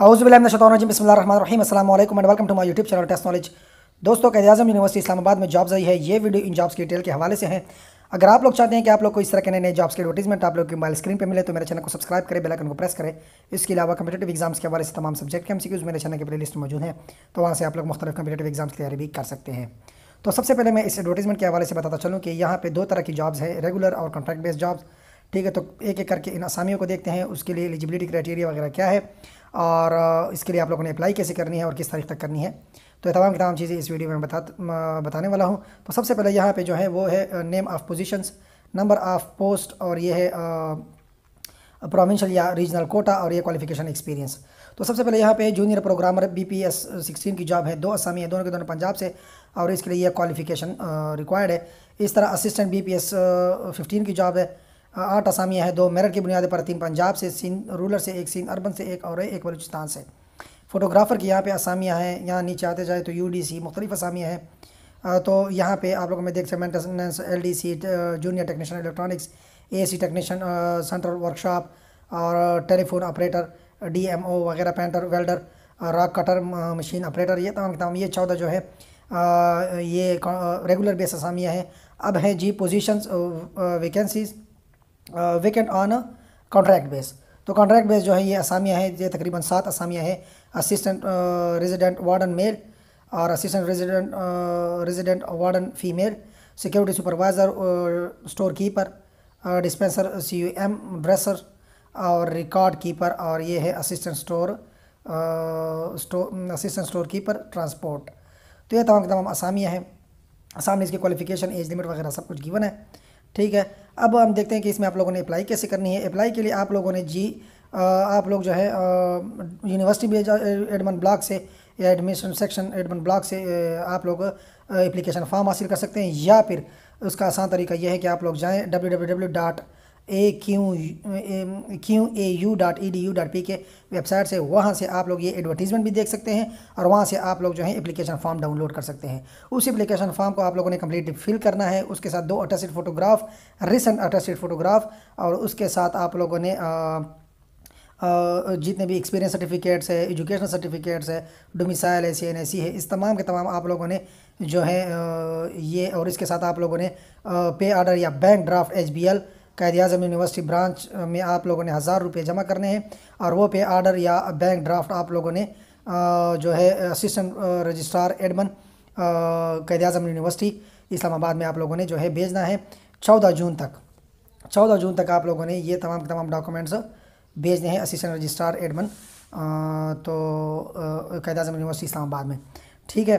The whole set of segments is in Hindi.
हाउसबिल्लाशतरजीम असल and welcome to my YouTube channel test knowledge दोस्तों कैद अजम यूनिवर्सिटी इस्लामाबाद में जॉब्स आई है ये वीडियो इन जॉब्स की डिटेल के हवाले से है अगर आप लोग चाहते हैं कि आप लोग को इस तरह के नए नए जॉब्स के एडवर्टीजमेंट आप लोग की मोबाइल स्क्रीन पर मिले तो मेरे चैनल को सब्सक्राइब करें बेलकन को प्रेस करें इसके अलावा कम्पिटेटिव एग्जाम्स के हवाले से तमाम सब्जेक्ट के एम मेरे चैनल के प्ले लिस्ट मौजूद हैं तो वहाँ से आप लोग मुख्तलिफ कम्पिटेटिव एग्जाम्स की तैयारी भी कर सकते हैं तो सबसे पहले मैं इस एडवर्टीजमेंट के हवाले से बताता चलूँ कि यहाँ पर दो तरह की जॉब्स हैं रेगुलर और कॉन्ट्रैक्ट बेस्ड जॉब्स ठीक है तो एक एक करके इन आसामियों को देखते हैं उसके लिए एलिजिबिलिटी क्राइटेरिया वगैरह क्या है और इसके लिए आप लोगों ने अप्लाई कैसे करनी है और किस तारीख तक करनी है तो तमाम तमाम चीज़ें इस वीडियो में बता बताने वाला हूँ तो सबसे पहले यहाँ पे जो है वो है name of positions number of post और ये है प्रोविंशल या रीजनल कोटा और ये क्वालिफिकेशन एक्सपीरियंस तो सबसे पहले यहाँ पे junior programmer B P S sixteen की जॉब है दो असामी है दोनों के दोनों पंजाब से और इसके लिए यह क्वालिफिकेशन रिक्वायर्ड है इस तरह assistant B P S fifteen की जॉब है आठ असामियाँ हैं दो मेरठ की बुनियादी पर तीन पंजाब से सिंध रूलर से एक सिंध अरबन से एक और एक बलूचिस्तान से फ़ोटोग्राफ़र की यहाँ पे असामियाँ हैं यहाँ नीचे आते जाए तो यू डी सी मुख्तलिफ असामियाँ हैं तो यहाँ पे आप लोगों में देख सकते हैं maintenance L D C junior technician electronics A C technician central workshop और telephone operator D M O वगैरह painter welder rock cutter machine operator ये तमाम तमाम ये चौदह जो है ये रेगुलर बेस असामियाँ हैं अब हैं जी position vacancies vacant on contract base तो कॉन्ट्रैक्ट बेस जो है ये असामियाँ हैं ये तकरीबन सात असामियाँ हैं असिस्टेंट रेजिडेंट वार्डन मेल और assistant resident resident warden female security supervisor store keeper dispenser C U M dresser और रिकॉर्ड कीपर और ये है assistant store store assistant store keeper transport तो ये तमाम तमाम आसामियाँ हैं आसामी इसकी क्वालिफिकेशन एज लिमिट वगैरह सब कुछ गिवन है ठीक है अब हम देखते हैं कि इसमें आप लोगों ने अप्लाई कैसे करनी है अप्लाई के लिए आप लोगों ने जी आप लोग जो है यूनिवर्सिटी भी एडमन ब्लॉक से या एडमिशन सेक्शन एडमन ब्लॉक से आप लोग एप्लीकेशन फॉर्म हासिल कर सकते हैं या फिर उसका आसान तरीका यह है कि आप लोग जाएँ W A Q Q A U dot E D U dot P K website से वहाँ से आप लोग ये एडवर्टीजमेंट भी देख सकते हैं और वहाँ से आप लोग जो है एप्लीकेशन फॉर्म डाउनलोड कर सकते हैं उस एप्लीकेशन फॉर्म को आप लोगों ने कम्प्लीट फिल करना है उसके साथ दो attested photograph recent attested photograph और उसके साथ आप लोगों ने आ, जितने भी एक्सपीरियंस सर्टिफिकेट्स है एजुकेशनल सर्टिफिकेट्स है डोमिसाइल है सी एन है इस तमाम के तमाम आप लोगों ने जो है ये और इसके साथ आप लोगों ने पे आर्डर या bank draft H B L Quaid Azam university branch में आप लोगों ने हज़ार रुपये जमा करने हैं और वो पे आर्डर या बैंक ड्राफ्ट आप लोगों ने जो है असिस्टेंट रजिस्ट्रार एडमन कैद अजम यूनिवर्सिटी इस्लामाबाद में आप लोगों ने जो है भेजना है चौदह जून तक चौदह जून तक आप लोगों ने ये तमाम तमाम डॉक्यूमेंट्स भेजने हैं असिस्टेंट रजिस्ट्रार एडमन तो कैद अजम यूनिवर्सिटी इस्लामाबाद में ठीक है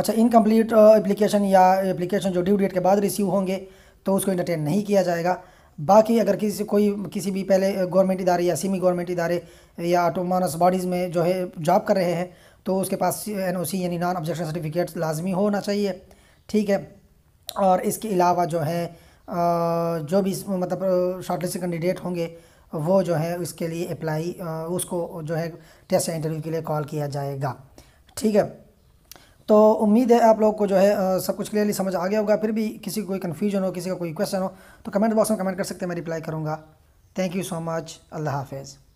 अच्छा इनकम्प्लीट एप्लीकेशन या एप्लीकेशन जो ड्यू डेट के बाद रिसीव होंगे तो उसको इंटरटेन नहीं किया जाएगा बाकी अगर किसी कोई किसी भी पहले गवर्नमेंट इदारे या सेमी गवर्नमेंट इदारे या ऑटोमानस बॉडीज़ में जो है जॉब कर रहे हैं तो उसके पास एन यानी नॉन ऑब्जेक्शन सर्टिफिकेट लाजमी होना चाहिए ठीक है और इसके अलावा जो है जो भी मतलब शॉर्टलिस्ट कैंडिडेट होंगे वो जो है उसके लिए अप्लाई उसको जो है टेस्ट या इंटरव्यू के लिए कॉल किया जाएगा ठीक है तो उम्मीद है आप लोग को जो है आ, सब कुछ क्लियरली समझ आ गया होगा फिर भी किसी को कोई कन्फ्यूजन हो किसी का कोई क्वेश्चन हो तो कमेंट बॉक्स में कमेंट कर सकते हैं मैं रिप्लाई करूँगा थैंक यू सो मच अल्लाह हाफिज़